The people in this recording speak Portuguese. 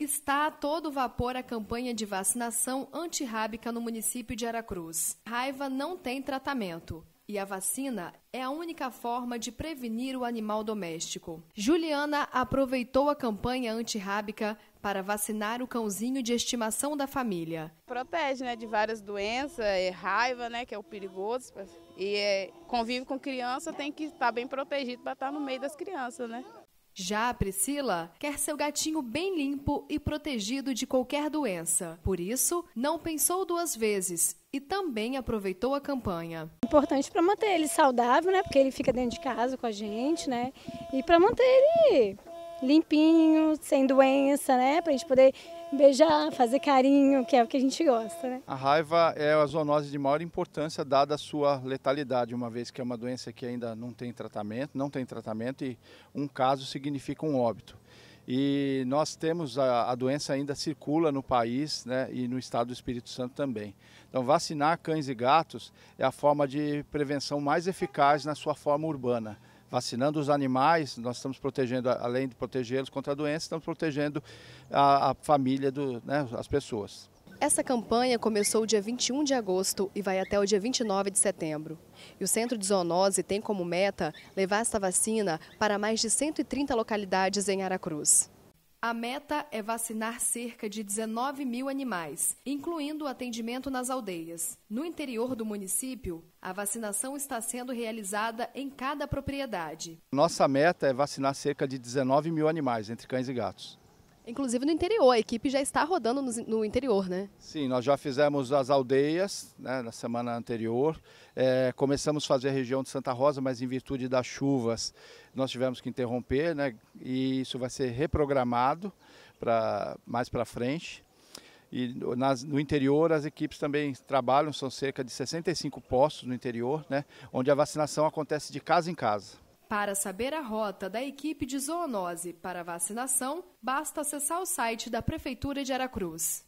Está a todo vapor a campanha de vacinação antirrábica no município de Aracruz. Raiva não tem tratamento e a vacina é a única forma de prevenir o animal doméstico. Juliana aproveitou a campanha antirrábica para vacinar o cãozinho de estimação da família. Protege né, de várias doenças, é, raiva, né, que é o perigoso. E é, convive com criança, tem que estar tá bem protegido para estar tá no meio das crianças. Né? Já a Priscila quer seu gatinho bem limpo e protegido de qualquer doença. Por isso, não pensou duas vezes e também aproveitou a campanha. É importante para manter ele saudável, né? Porque ele fica dentro de casa com a gente, né? E para manter ele limpinho, sem doença, né? Para a gente poder beijar, fazer carinho, que é o que a gente gosta. Né? A raiva é a zoonose de maior importância, dada a sua letalidade, uma vez que é uma doença que ainda não tem tratamento, não tem tratamento e um caso significa um óbito. E nós temos a, a doença ainda circula no país né, e no estado do Espírito Santo também. Então, vacinar cães e gatos é a forma de prevenção mais eficaz na sua forma urbana vacinando os animais, nós estamos protegendo, além de protegê-los contra a doença, estamos protegendo a, a família, do, né, as pessoas. Essa campanha começou dia 21 de agosto e vai até o dia 29 de setembro. E o Centro de Zoonose tem como meta levar esta vacina para mais de 130 localidades em Aracruz. A meta é vacinar cerca de 19 mil animais, incluindo o atendimento nas aldeias. No interior do município, a vacinação está sendo realizada em cada propriedade. Nossa meta é vacinar cerca de 19 mil animais, entre cães e gatos. Inclusive no interior, a equipe já está rodando no, interior, né? Sim, nós já fizemos as aldeias né, na semana anterior. É, começamos a fazer a região de Santa Rosa, mas em virtude das chuvas nós tivemos que interromper, né? E isso vai ser reprogramado para mais para frente. E nas, no interior as equipes também trabalham, são cerca de 65 postos no interior, né, onde a vacinação acontece de casa em casa. Para saber a rota da equipe de zoonose para vacinação, basta acessar o site da Prefeitura de Aracruz.